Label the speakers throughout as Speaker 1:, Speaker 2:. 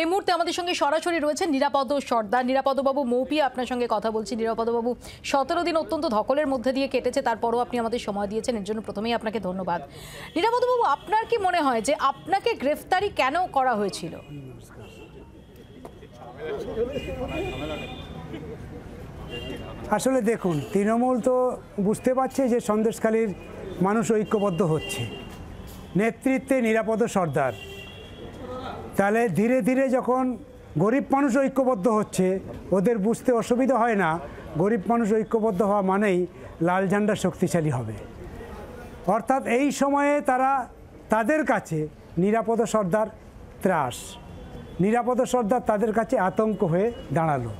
Speaker 1: এই মুহূর্তে আমাদের সঙ্গে সরাসরি রয়েছে নিরাপদ সর্দার নিরাপদবাবু মৌপি আপনার সঙ্গে কথা বলছি নিরাপদবাবু সতেরো দিন অত্যন্ত ধকলের মধ্যে দিয়ে কেটেছে তারপরও আপনি আমাদের সময় দিয়েছেন এর জন্য প্রথমেই আপনাকে ধন্যবাদ নিরাপদবাবু আপনার কি মনে হয় যে আপনাকে গ্রেফতারি কেন করা হয়েছিল
Speaker 2: আসলে দেখুন তৃণমূল তো বুঝতে পারছে যে সন্দেশকালীর মানুষ ঐক্যবদ্ধ হচ্ছে নেতৃত্বে নিরাপদ সর্দার তাহলে ধীরে ধীরে যখন গরিব মানুষ ঐক্যবদ্ধ হচ্ছে ওদের বুঝতে অসুবিধা হয় না গরিব মানুষ ঐক্যবদ্ধ হওয়া মানেই লাল ঝান্ডা শক্তিশালী হবে অর্থাৎ এই সময়ে তারা তাদের কাছে নিরাপদ সর্দার ত্রাস নিরাপদ সর্দার তাদের কাছে আতঙ্ক হয়ে দাঁড়ালো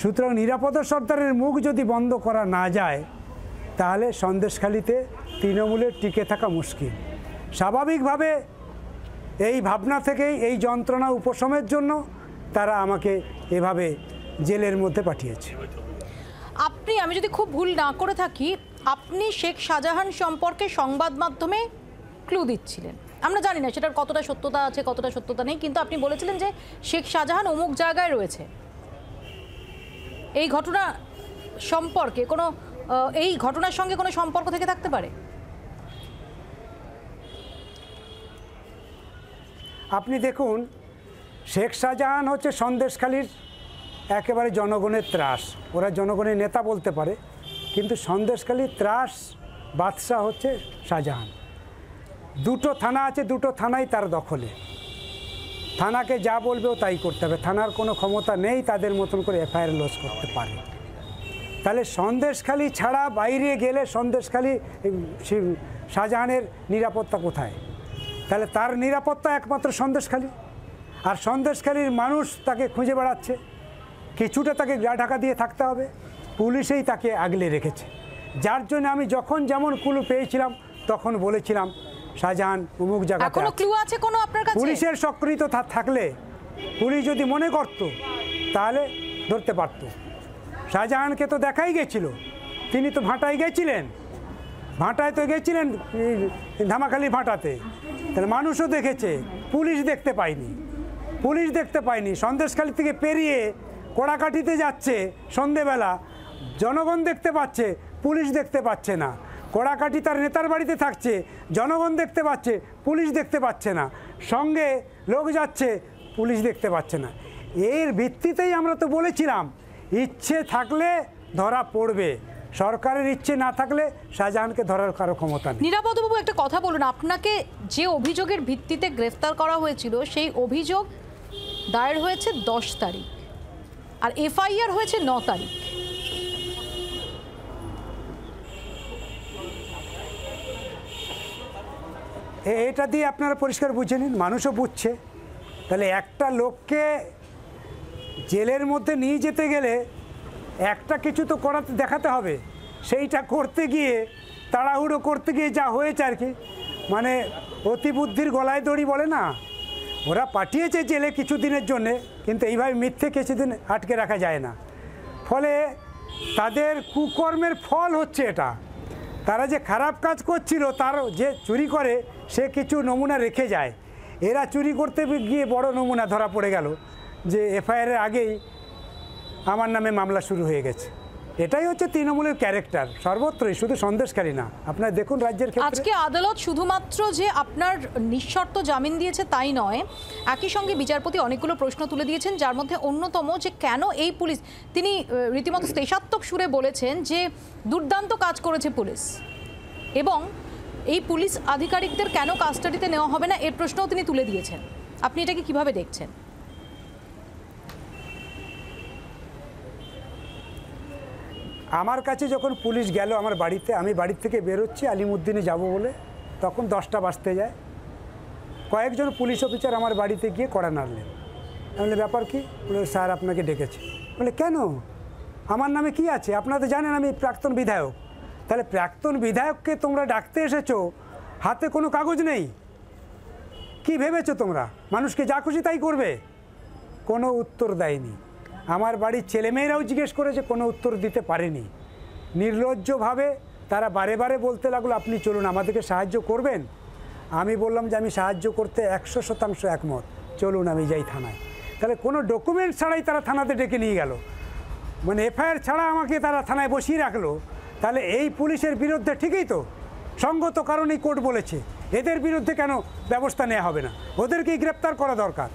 Speaker 2: সুতরাং নিরাপদ সর্দারের মুখ যদি বন্ধ করা না যায় তাহলে সন্দেশখালিতে তৃণমূলের টিকে থাকা মুশকিল স্বাভাবিকভাবে এই ভাবনা থেকেই এই যন্ত্রণা উপশমের জন্য তারা আমাকে এভাবে জেলের মধ্যে পাঠিয়েছে
Speaker 1: আপনি আমি যদি খুব ভুল না করে থাকি আপনি শেখ শাহজাহান সম্পর্কে সংবাদ মাধ্যমে ক্লু দিচ্ছিলেন আমরা জানি না সেটার কতটা সত্যতা আছে কতটা সত্যতা নেই কিন্তু আপনি বলেছিলেন যে শেখ শাহজাহান অমুক জায়গায় রয়েছে এই ঘটনা সম্পর্কে কোনো এই ঘটনার সঙ্গে কোনো সম্পর্ক থেকে থাকতে পারে
Speaker 2: আপনি দেখুন শেখ শাহজাহান হচ্ছে সন্দেশখালীর একেবারে জনগণের ত্রাস ওরা জনগণের নেতা বলতে পারে কিন্তু সন্দেশখালীর ত্রাস বাদশাহ হচ্ছে শাহজাহান দুটো থানা আছে দুটো থানাই তার দখলে থানাকে যা বলবেও তাই করতে হবে থানার কোনো ক্ষমতা নেই তাদের মতন করে এফআইআর লস করতে পারে তাহলে সন্দেশখালী ছাড়া বাইরে গেলে সন্দেশখালি শাহজাহানের নিরাপত্তা কোথায় তাহলে তার নিরাপত্তা একমাত্র সন্দেশখালী আর সন্দেশখালীর মানুষ তাকে খুঁজে বেড়াচ্ছে কিছুটা তাকে গা ঢাকা দিয়ে থাকতে হবে পুলিশেই তাকে আগলে রেখেছে যার জন্য আমি যখন যেমন কুলু পেয়েছিলাম তখন বলেছিলাম শাহজাহান উমুক জায়গা পুলিশের সক্রিয় থাকলে পুলিশ যদি মনে করত তাহলে ধরতে পারত শাহজাহানকে তো দেখাই গেছিল তিনি তো ভাঁটায় গেছিলেন ভাঁটায় তো গেছিলেন ধামাখালি ভাঁটাতে তাহলে মানুষও দেখেছে পুলিশ দেখতে পায়নি পুলিশ দেখতে পায়নি সন্দেশখালি থেকে পেরিয়ে কড়াকাঠিতে যাচ্ছে সন্ধেবেলা জনগণ দেখতে পাচ্ছে পুলিশ দেখতে পাচ্ছে না কড়াকাঠি তার নেতার বাড়িতে থাকছে জনগণ দেখতে পাচ্ছে পুলিশ দেখতে পাচ্ছে না সঙ্গে লোক যাচ্ছে পুলিশ দেখতে পাচ্ছে না এর ভিত্তিতেই আমরা তো বলেছিলাম ইচ্ছে থাকলে ধরা পড়বে সরকারের ইচ্ছে না থাকলে শাহজাহানকে ধরার কারো ক্ষমতা নেই
Speaker 1: নিরাপদবাবু একটা কথা বলুন আপনাকে যে অভিযোগের ভিত্তিতে গ্রেফতার করা হয়েছিল সেই অভিযোগ দায়ের হয়েছে দশ তারিখ আর এফআইআর হয়েছে ন তারিখ
Speaker 2: এটা দিয়ে আপনারা পরিষ্কার বুঝে নিন মানুষও বুঝছে তাহলে একটা লোককে জেলের মধ্যে নিয়ে যেতে গেলে একটা কিছু তো করাতে দেখাতে হবে সেইটা করতে গিয়ে তাড়াহুড়ো করতে গিয়ে যা হয়েছে আর কি মানে অতিবুদ্ধির গলায় দড়ি বলে না ওরা পাঠিয়েছে জেলে কিছু দিনের জন্যে কিন্তু এইভাবে মিথ্যে কিছুদিন আটকে রাখা যায় না ফলে তাদের কুকর্মের ফল হচ্ছে এটা তারা যে খারাপ কাজ করছিল তার যে চুরি করে সে কিছু নমুনা রেখে যায় এরা চুরি করতে গিয়ে বড় নমুনা ধরা পড়ে গেল যে এফআইআরের আগেই আমার নামে মামলা শুরু হয়ে গেছে এটাই হচ্ছে তৃণমূলের ক্যারেক্টার সর্বত্রই শুধু সন্দেশকারী না আপনার দেখুন রাজ্যের আজকে
Speaker 1: আদালত শুধুমাত্র যে আপনার নিঃশর্ত জামিন দিয়েছে তাই নয় একই সঙ্গে বিচারপতি অনেকগুলো প্রশ্ন তুলে দিয়েছেন যার মধ্যে অন্যতম যে কেন এই পুলিশ তিনি রীতিমতো স্টেশাত্মক সুরে বলেছেন যে দুর্দান্ত কাজ করেছে পুলিশ এবং এই পুলিশ আধিকারিকদের কেন কাস্টাডিতে নেওয়া হবে না এর প্রশ্নও তিনি তুলে দিয়েছেন আপনি এটাকে কিভাবে দেখছেন
Speaker 2: আমার কাছে যখন পুলিশ গেল আমার বাড়িতে আমি বাড়ির থেকে বেরোচ্ছি আলিমুদ্দিনে যাব বলে তখন দশটা বাজতে যায় কয়েকজন পুলিশ অফিসার আমার বাড়িতে গিয়ে কড়া নাড়লেন আমি ব্যাপার কি বলে স্যার আপনাকে ডেকেছে বলে কেন আমার নামে কি আছে আপনারা তো জানেন আমি প্রাক্তন বিধায়ক তাহলে প্রাক্তন বিধায়ককে তোমরা ডাকতে এসেছো হাতে কোনো কাগজ নেই কি ভেবেছো তোমরা মানুষকে যা খুশি তাই করবে কোনো উত্তর দেয়নি আমার বাড়ির ছেলেমেয়েরাও জিজ্ঞেস করেছে কোনো উত্তর দিতে পারেনি নির্লজ্জভাবে তারা বারে বারে বলতে লাগলো আপনি চলুন আমাদেরকে সাহায্য করবেন আমি বললাম যে আমি সাহায্য করতে একশো শতাংশ একমত চলুন আমি যাই থানায় তাহলে কোনো ডকুমেন্ট ছাড়াই তারা থানাতে ডেকে নিয়ে গেল মানে এফআইআর ছাড়া আমাকে তারা থানায় বসিয়ে রাখলো তাহলে এই পুলিশের বিরুদ্ধে ঠিকই তো সঙ্গত কারণেই কোর্ট বলেছে এদের বিরুদ্ধে কেন ব্যবস্থা নেওয়া হবে না ওদেরকেই গ্রেপ্তার করা দরকার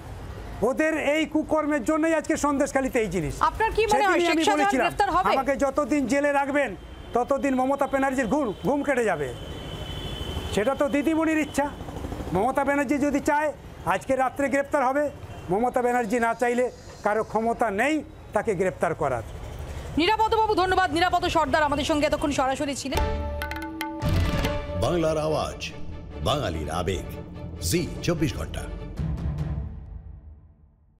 Speaker 2: ওদের এই কুকর্মের জন্যই আজকে সন্দেশখালিতে এই জিনিস
Speaker 1: আপনার কি মনে হয় শেখ শাহজাহান গ্রেফতার হবে আমাকে
Speaker 2: যতদিন জেলে রাখবেন ততদিন মমতা ব্যানার্জির ঘুম ঘুম কেটে যাবে সেটা তো দিদিমণির ইচ্ছা মমতা ব্যানার্জি যদি চায় আজকে রাত্রে গ্রেপ্তার হবে মমতা ব্যানার্জি না চাইলে কারো ক্ষমতা নেই তাকে গ্রেপ্তার করার
Speaker 1: নিরাপদবাবু ধন্যবাদ নিরাপদ সর্দার আমাদের সঙ্গে এতক্ষণ সরাসরি ছিলেন
Speaker 2: বাংলার আওয়াজ বাঙালির আবেগ জি চব্বিশ ঘন্টা